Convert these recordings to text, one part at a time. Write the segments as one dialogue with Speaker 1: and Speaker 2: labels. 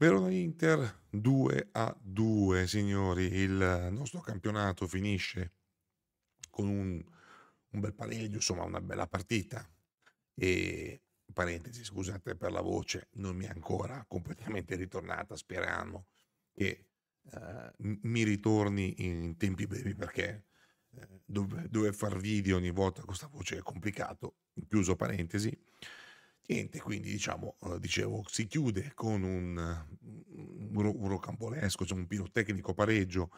Speaker 1: Verona Inter 2 a 2, signori. Il nostro campionato finisce con un, un bel pareggio, insomma, una bella partita. E parentesi, scusate per la voce, non mi è ancora completamente ritornata. Speriamo che eh, mi ritorni in tempi brevi perché eh, dove, dove far video ogni volta con questa voce è complicato. Chiuso parentesi. Niente, quindi diciamo, eh, dicevo, si chiude con un, mm, un, un rocambolesco, cioè un pirotecnico pareggio,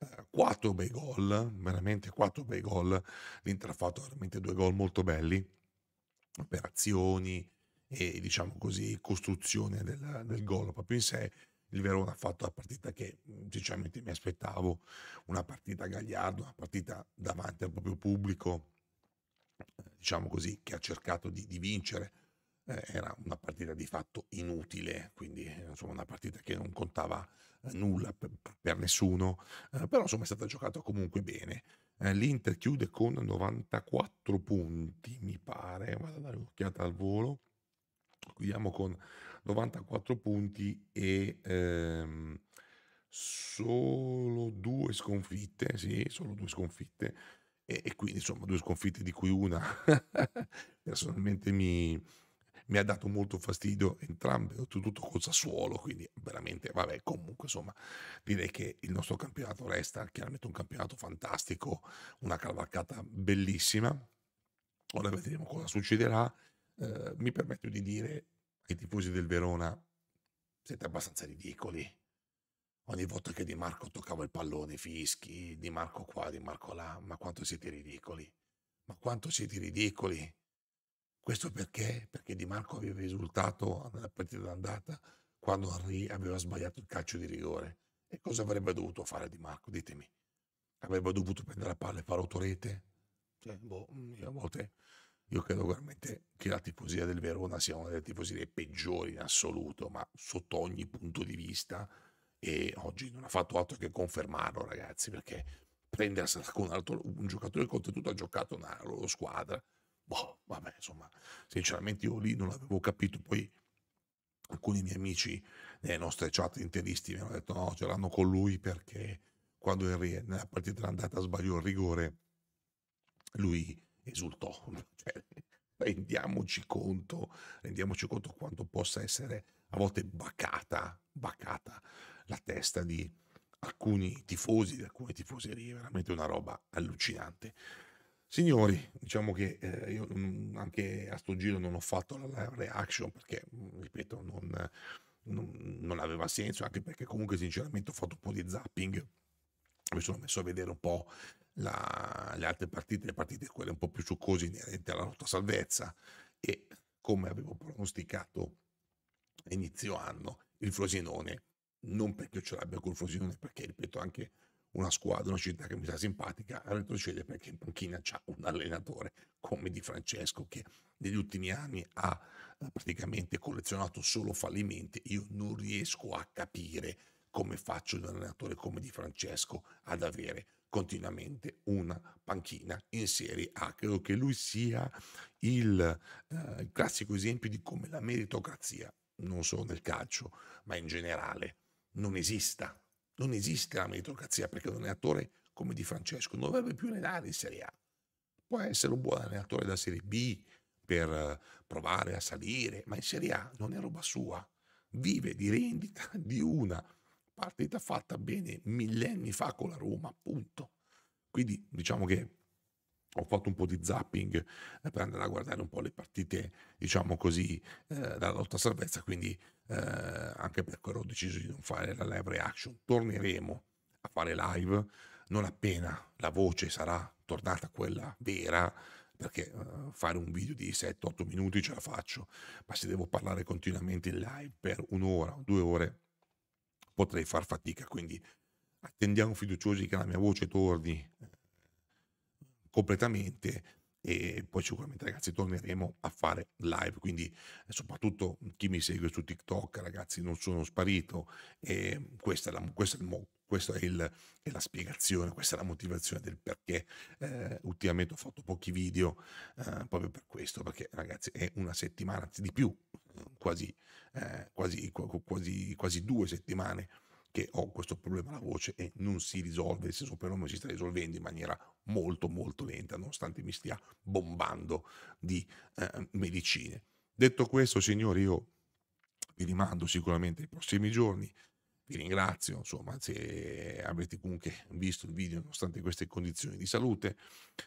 Speaker 1: eh, quattro bei gol, veramente quattro bei gol, l'Inter ha fatto veramente due gol molto belli, operazioni e diciamo così costruzione del, del gol proprio in sé, il Verona ha fatto la partita che mm, sinceramente mi aspettavo, una partita gagliarda, una partita davanti al proprio pubblico, eh, diciamo così, che ha cercato di, di vincere eh, era una partita di fatto inutile, quindi insomma, una partita che non contava eh, nulla per, nessuno,
Speaker 2: eh, però insomma è stata giocata
Speaker 1: comunque bene. Eh, L'Inter chiude con 94 punti, mi pare, vado a dare un'occhiata al volo. Chiudiamo con 94 punti e ehm, solo due sconfitte, sì, solo due sconfitte. E, e quindi insomma due sconfitte di cui una personalmente mi, mi ha dato molto fastidio entrambe, oltretutto col Sassuolo, quindi veramente, vabbè, comunque insomma direi che il nostro campionato resta chiaramente un campionato fantastico, una cavalcata bellissima, ora vedremo cosa succederà, eh, mi permetto di dire ai tifosi del Verona, siete abbastanza ridicoli, ogni volta che Di Marco toccava il pallone, fischi, Di Marco qua, Di Marco là, ma quanto siete ridicoli, ma quanto siete ridicoli. Questo perché? Perché Di Marco aveva esultato nella partita d'andata quando Henry aveva sbagliato il calcio di rigore. E cosa avrebbe dovuto fare Di Marco? Ditemi. Avrebbe dovuto prendere la palla e fare autorete? Cioè, boh, mm, io a volte io credo veramente che la tifosia del Verona sia una delle tifosie peggiori in assoluto, ma sotto ogni punto di vista. E oggi non ha fatto altro che confermarlo, ragazzi, perché prendersi con un, altro, un giocatore contenuto ha giocato una loro squadra boh, vabbè, insomma, sinceramente io lì non avevo capito, poi alcuni miei amici nelle nostre chat interisti mi hanno detto no, ce l'hanno con lui perché quando Henry nella partita d'andata sbagliò il rigore, lui esultò. Cioè, rendiamoci conto, rendiamoci conto quanto possa essere a volte bacata, bacata la testa di alcuni tifosi, di alcune tifoserie, veramente una roba allucinante. Signori, diciamo che eh, io anche a sto giro non ho fatto la live reaction perché, mm, ripeto, non, non, non, aveva senso, anche perché comunque sinceramente ho fatto un po' di zapping, mi sono messo a vedere un po' la, le altre partite, le partite quelle un po' più succose inerenti alla lotta salvezza e come avevo pronosticato inizio anno, il Frosinone, non perché ce l'abbia col Frosinone, perché ripeto anche una squadra, una città che mi sta simpatica, retrocede perché in panchina c'è un allenatore come Di Francesco che negli ultimi anni ha eh, praticamente collezionato solo fallimenti. Io non riesco a capire come faccio un allenatore come Di Francesco ad avere continuamente una panchina in Serie A. Credo che lui sia il, eh, il classico esempio di come la meritocrazia, non solo nel calcio, ma in generale, non esista non esiste la meritocrazia perché un allenatore come Di Francesco, non dovrebbe più allenare in Serie A. Può essere un buon allenatore da Serie B per eh, provare a salire, ma in Serie A non è roba sua. Vive di rendita di una partita fatta bene millenni fa con la Roma, appunto. Quindi diciamo che ho fatto un po' di zapping eh, per andare a guardare un po' le partite, diciamo così, eh, dalla lotta salvezza, quindi eh, anche per quello ho deciso di non fare la live reaction. Torneremo a fare live non appena la voce sarà tornata quella vera, perché eh, fare un video di 7-8 minuti ce la faccio, ma se devo parlare continuamente in live per un'ora o due ore potrei far fatica, quindi attendiamo fiduciosi che la mia voce torni eh, completamente e poi sicuramente ragazzi torneremo a fare live quindi eh, soprattutto chi mi segue su TikTok ragazzi non sono sparito e questa è la, questa è il, questa è il, è la spiegazione, questa è la motivazione del perché eh, ultimamente ho fatto pochi video eh, proprio per questo, perché ragazzi è una settimana, anzi di più, quasi, eh, quasi, quasi, quasi due settimane che ho oh, questo problema alla voce e non si risolve, nel senso perlomeno si sta risolvendo in maniera molto molto lenta, nonostante mi stia bombando di eh, medicine. Detto questo, signori, io vi rimando sicuramente ai prossimi giorni vi ringrazio, insomma, se avete comunque visto il video nonostante queste condizioni di salute.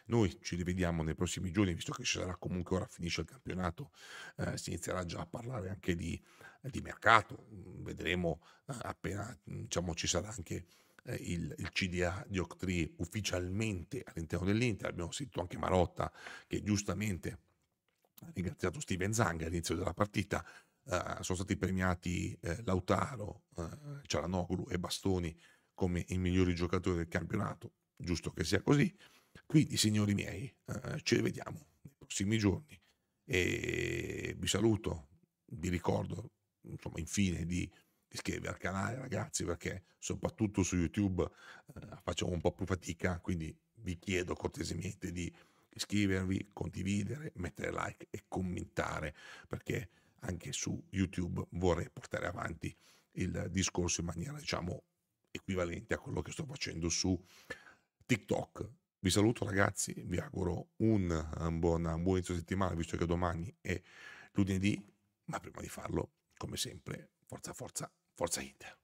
Speaker 1: Noi ci rivediamo nei prossimi giorni, visto che ci sarà comunque ora finisce il campionato, eh, si inizierà già a parlare anche di, di mercato, vedremo eh, appena diciamo, ci sarà anche eh, il, il, CDA di Octree ufficialmente all'interno dell'Inter, abbiamo sentito anche Marotta che giustamente ha ringraziato Steven Zang all'inizio della partita, Uh, sono stati premiati eh, Lautaro, eh, Cialanoglu e Bastoni come i migliori giocatori del campionato, giusto che sia così. Quindi, signori miei, eh, ci rivediamo nei prossimi giorni e vi saluto, vi ricordo, insomma, infine di iscrivervi al canale, ragazzi, perché soprattutto su YouTube eh, facciamo un po' più fatica, quindi vi chiedo cortesemente di iscrivervi, condividere, mettere like e commentare, perché anche su YouTube vorrei portare avanti il discorso in maniera, diciamo, equivalente a quello che sto facendo su TikTok. Vi saluto ragazzi, vi auguro un, buon, un buon inizio settimana, visto che domani è lunedì, ma prima di farlo, come sempre, forza, forza, forza Inter.